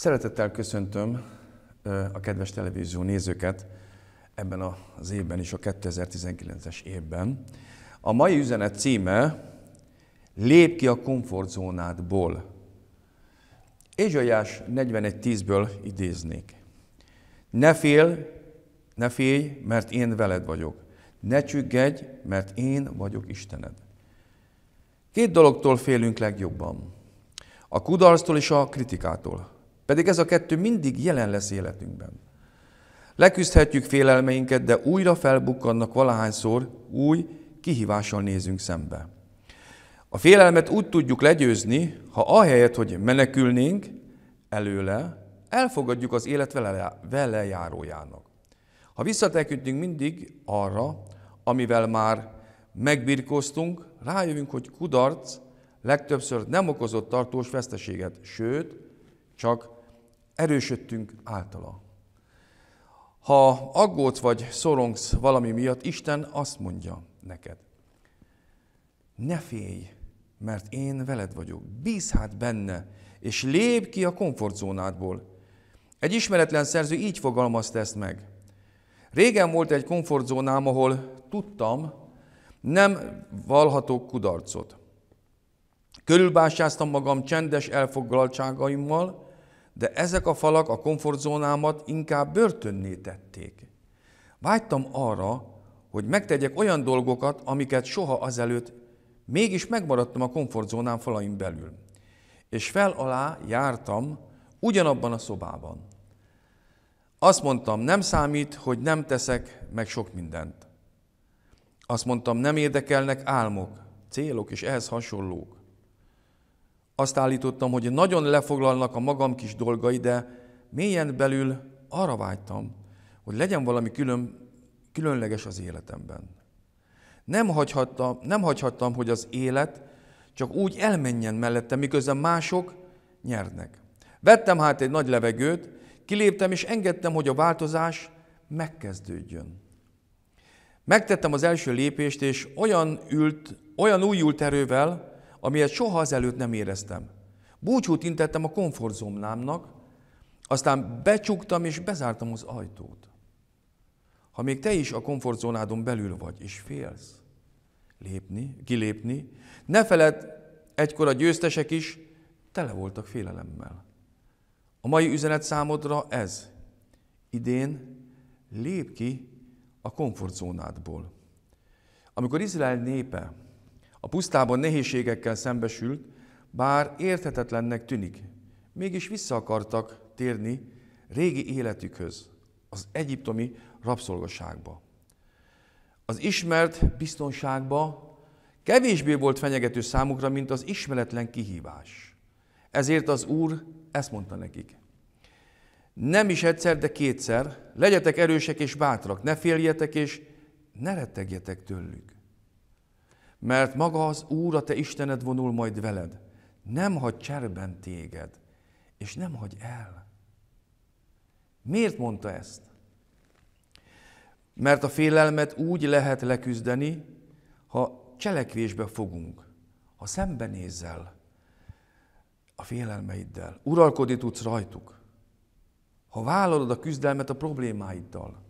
Szeretettel köszöntöm a kedves televízió nézőket ebben az évben is, a 2019-es évben. A mai üzenet címe Lép ki a komfortzónádból. Ézsaiás 41.10-ből idéznék. Ne fél, ne félj, mert én veled vagyok. Ne csüggedj, mert én vagyok Istened. Két dologtól félünk legjobban. A kudarctól és a kritikától. Pedig ez a kettő mindig jelen lesz életünkben. Leküzdhetjük félelmeinket, de újra felbukkannak valahányszor új kihívással nézünk szembe. A félelmet úgy tudjuk legyőzni, ha ahelyett, hogy menekülnénk előle, elfogadjuk az élet vele, járójának. Ha visszatekintünk mindig arra, amivel már megbirkóztunk, rájövünk, hogy kudarc legtöbbször nem okozott tartós veszteséget, sőt, csak erősödtünk általa. Ha aggódsz vagy szorongsz valami miatt, Isten azt mondja neked, ne félj, mert én veled vagyok. Bíz hát benne, és lép ki a komfortzónádból. Egy ismeretlen szerző így fogalmazta ezt meg. Régen volt egy komfortzónám, ahol tudtam, nem valhatok kudarcot. Körülbásáztam magam csendes elfoglaltságaimmal, de ezek a falak a komfortzónámat inkább börtönné tették. Vágytam arra, hogy megtegyek olyan dolgokat, amiket soha azelőtt mégis megmaradtam a komfortzónám falaim belül. És fel alá jártam ugyanabban a szobában. Azt mondtam, nem számít, hogy nem teszek meg sok mindent. Azt mondtam, nem érdekelnek álmok, célok és ehhez hasonlók. Azt állítottam, hogy nagyon lefoglalnak a magam kis dolgai, de mélyen belül arra vágytam, hogy legyen valami külön, különleges az életemben. Nem hagyhattam, nem hagyhattam, hogy az élet csak úgy elmenjen mellettem, miközben mások nyernek. Vettem hát egy nagy levegőt, kiléptem és engedtem, hogy a változás megkezdődjön. Megtettem az első lépést, és olyan, ült, olyan újult erővel, amilyet soha azelőtt nem éreztem. Búcsút intettem a komfortzónámnak, aztán becsuktam és bezártam az ajtót. Ha még te is a komfortzónádon belül vagy, és félsz lépni, kilépni, ne feled, egykor a győztesek is tele voltak félelemmel. A mai üzenet számodra ez. Idén lép ki a komfortzónádból. Amikor Izrael népe a pusztában nehézségekkel szembesült, bár érthetetlennek tűnik, mégis vissza akartak térni régi életükhöz, az egyiptomi rabszolgaságba. Az ismert biztonságba kevésbé volt fenyegető számukra, mint az ismeretlen kihívás. Ezért az Úr ezt mondta nekik. Nem is egyszer, de kétszer, legyetek erősek és bátrak, ne féljetek és ne rettegjetek tőlük mert maga az Úr, a te Istened vonul majd veled. Nem hagy cserben téged, és nem hagy el. Miért mondta ezt? Mert a félelmet úgy lehet leküzdeni, ha cselekvésbe fogunk, ha szembenézzel a félelmeiddel, uralkodni tudsz rajtuk, ha vállalod a küzdelmet a problémáiddal,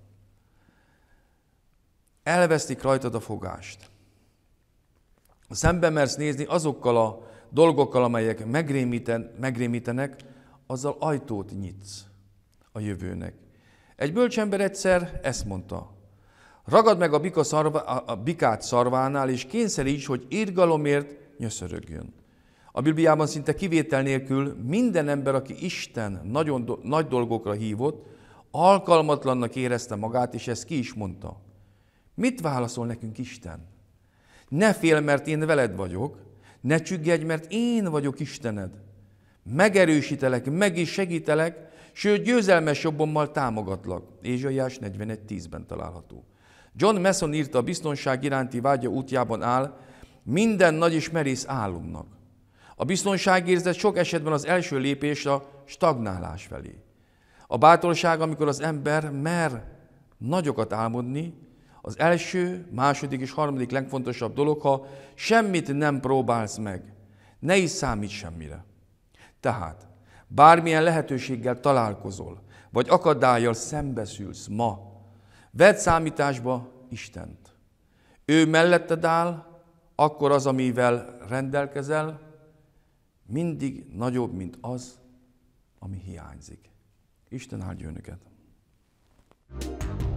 elvesztik rajtad a fogást szembe mersz nézni azokkal a dolgokkal, amelyek megrémíten, megrémítenek, azzal ajtót nyitsz a jövőnek. Egy bölcsember egyszer ezt mondta, ragad meg a, bika szarva, a bikát szarvánál, és kényszeríts, hogy írgalomért nyöszörögjön. A Bibliában szinte kivétel nélkül minden ember, aki Isten nagyon do- nagy dolgokra hívott, alkalmatlannak érezte magát, és ezt ki is mondta. Mit válaszol nekünk Isten? Ne fél, mert én veled vagyok, ne csüggedj, mert én vagyok Istened. Megerősítelek, meg is segítelek, sőt győzelmes jobbommal támogatlak. Ézsaiás 41.10-ben található. John Mason írta a biztonság iránti vágya útjában áll minden nagy és merész álomnak. A biztonságérzet sok esetben az első lépés a stagnálás felé. A bátorság, amikor az ember mer nagyokat álmodni, az első, második és harmadik legfontosabb dolog, ha semmit nem próbálsz meg, ne is számít semmire. Tehát, bármilyen lehetőséggel találkozol, vagy akadályjal szembesülsz ma, vedd számításba Istent. Ő melletted áll, akkor az, amivel rendelkezel, mindig nagyobb, mint az, ami hiányzik. Isten áldjon önöket! thank you